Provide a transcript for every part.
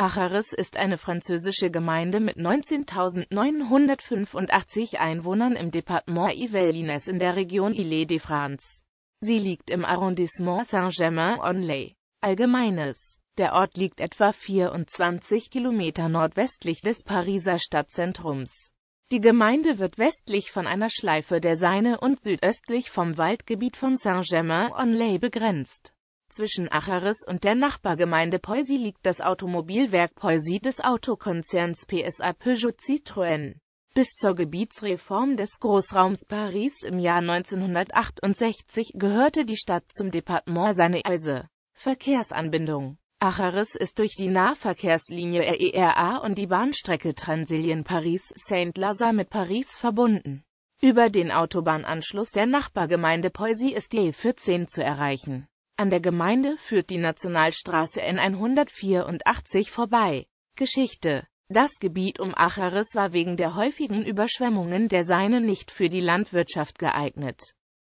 Acharis ist eine französische Gemeinde mit 19.985 Einwohnern im Departement Yvelines in der Region ile de france Sie liegt im Arrondissement Saint-Germain-en-Laye. Allgemeines Der Ort liegt etwa 24 Kilometer nordwestlich des Pariser Stadtzentrums. Die Gemeinde wird westlich von einer Schleife der Seine und südöstlich vom Waldgebiet von Saint-Germain-en-Laye begrenzt zwischen Acheres und der Nachbargemeinde Poissy liegt das Automobilwerk Poissy des Autokonzerns PSA Peugeot Citroën. Bis zur Gebietsreform des Großraums Paris im Jahr 1968 gehörte die Stadt zum Departement Seine-Eise. Verkehrsanbindung Acheres ist durch die Nahverkehrslinie RERA und die Bahnstrecke Transilien Paris-Saint-Lazare mit Paris verbunden. Über den Autobahnanschluss der Nachbargemeinde Poissy ist die E14 zu erreichen an der Gemeinde führt die Nationalstraße N184 vorbei. Geschichte Das Gebiet um Acharis war wegen der häufigen Überschwemmungen der Seine nicht für die Landwirtschaft geeignet.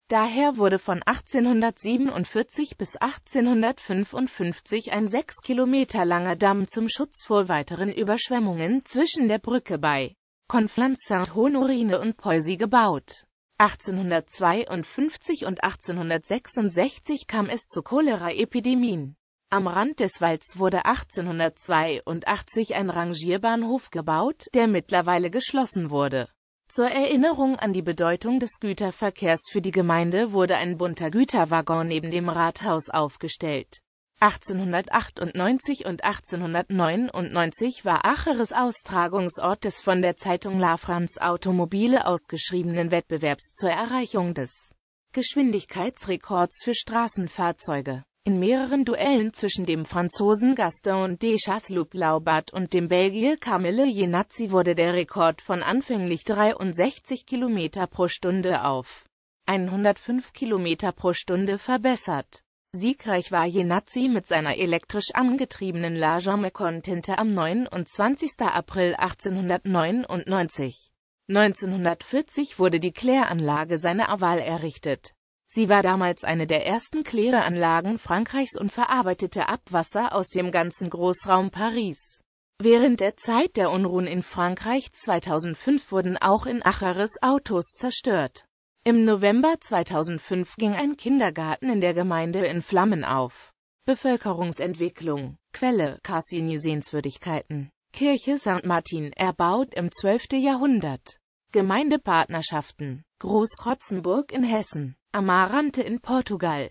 Daher wurde von 1847 bis 1855 ein sechs Kilometer langer Damm zum Schutz vor weiteren Überschwemmungen zwischen der Brücke bei Conflans Saint-Honorine und Poissy gebaut. 1852 und 1866 kam es zu Choleraepidemien. Am Rand des Walds wurde 1882 ein Rangierbahnhof gebaut, der mittlerweile geschlossen wurde. Zur Erinnerung an die Bedeutung des Güterverkehrs für die Gemeinde wurde ein bunter Güterwaggon neben dem Rathaus aufgestellt. 1898 und 1899 war Acheres Austragungsort des von der Zeitung La France Automobile ausgeschriebenen Wettbewerbs zur Erreichung des Geschwindigkeitsrekords für Straßenfahrzeuge. In mehreren Duellen zwischen dem Franzosen Gaston de Chasseloup-Laubat und dem Belgier Camille Jenazzi wurde der Rekord von anfänglich 63 km pro Stunde auf 105 km pro Stunde verbessert. Siegreich war Jenazzi mit seiner elektrisch angetriebenen La Jambe tinte am 29. April 1899. 1940 wurde die Kläranlage seiner Aval errichtet. Sie war damals eine der ersten Kläranlagen Frankreichs und verarbeitete Abwasser aus dem ganzen Großraum Paris. Während der Zeit der Unruhen in Frankreich 2005 wurden auch in Acheres Autos zerstört. Im November 2005 ging ein Kindergarten in der Gemeinde in Flammen auf. Bevölkerungsentwicklung Quelle Cassini Sehenswürdigkeiten Kirche St. Martin, erbaut im 12. Jahrhundert. Gemeindepartnerschaften Großkrotzenburg in Hessen, Amarante in Portugal,